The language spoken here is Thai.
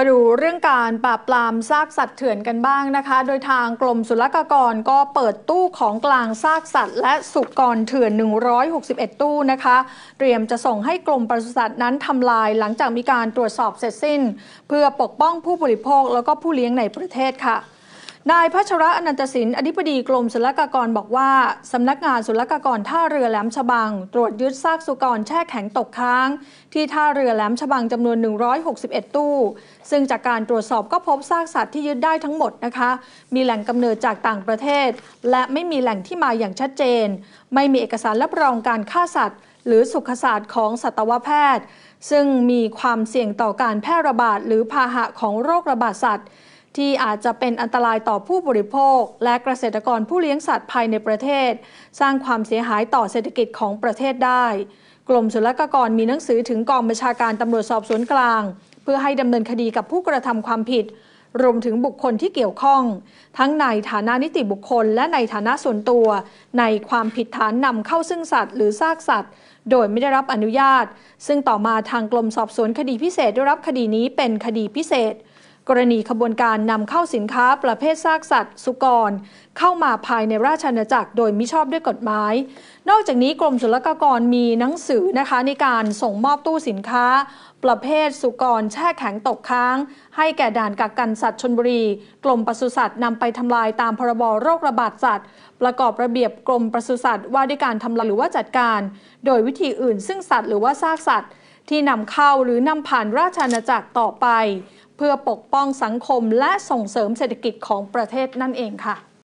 มาดูเรื่องการปราบปรามซากสัตว์เถื่อนกันบ้างนะคะ โดยทางกรมศุลกากรก็เปิดตู้ของกลางซากสัตว์และสุกรเถื่อน 161 ตู้นะคะ เตรียมจะส่งให้กรมปศุสัตว์นั้นทำลาย หลังจากมีการตรวจสอบเสร็จสิ้น เพื่อปกป้องผู้บริโภคแล้วก็ผู้เลี้ยงในประเทศค่ะนายพัชระอนันตสิน อธิบดีกรมศุลกากรบอกว่า สำนักงานศุลกากรท่าเรือแหลมฉบังตรวจยึดซากสุกรแช่แข็งตกค้าง ที่ท่าเรือแหลมฉบังจำนวน 161 ตู้ ซึ่งจากการตรวจสอบก็พบซากสัตว์ที่ยึดได้ทั้งหมดนะคะมีแหล่งกำเนิดจากต่างประเทศ และไม่มีแหล่งที่มาอย่างชัดเจน ไม่มีเอกสารรับรองการฆ่าสัตว์ หรือสุขศาสตร์ของสัตวแพทย์ ซึ่งมีความเสี่ยงต่อการแพร่ระบาดหรือพาหะของโรคระบาดสัตว์ที่อาจจะเป็นอันตรายต่อผู้บริโภค และเกษตรกรผู้เลี้ยงสัตว์ภายในประเทศ สร้างความเสียหายต่อเศรษฐกิจของประเทศได้กรมศุลกากรมีหนังสือถึงกองบัญชาการตำรวจสอบสวนกลาง เพื่อให้ดำเนินคดีกับผู้กระทำความผิด รวมถึงบุคคลที่เกี่ยวข้องทั้งในฐานะนิติบุคคล และในฐานะส่วนตัว ในความผิดฐานนำเข้าซึ่งสัตว์ หรือซากสัตว์ โดยไม่ได้รับอนุญาต ซึ่งต่อมาทางกรมสอบสวนคดีพิเศษได้รับคดีนี้เป็นคดีพิเศษกรณีขบวนการนำเข้าสินค้าประเภทซากสัตว์ สุกรเข้ามาภายในราชอาณาจักรโดยมิชอบด้วยกฎหมาย นอกจากนี้กรมศุลกากรมีหนังสือนะคะในการส่งมอบตู้สินค้า ประเภทสุกรแช่แข็งตกค้าง ให้แก่ด่านกักกันสัตว์ชนบุรีกรมปศุสัตว์นำไปทำลายตามพรบโรคระบาดสัตว์ประกอบระเบียบกรมปศุสัตว์ ว่าด้วยการทำลายหรือว่าจัดการ โดยวิธีอื่น ซึ่งสัตว์หรือว่าซากสัตว์ ที่นำเข้าหรือนำผ่านราชอาณาจักรต่อไปเพื่อปกป้องสังคมและส่งเสริมเศรษฐกิจของประเทศนั่นเองค่ะ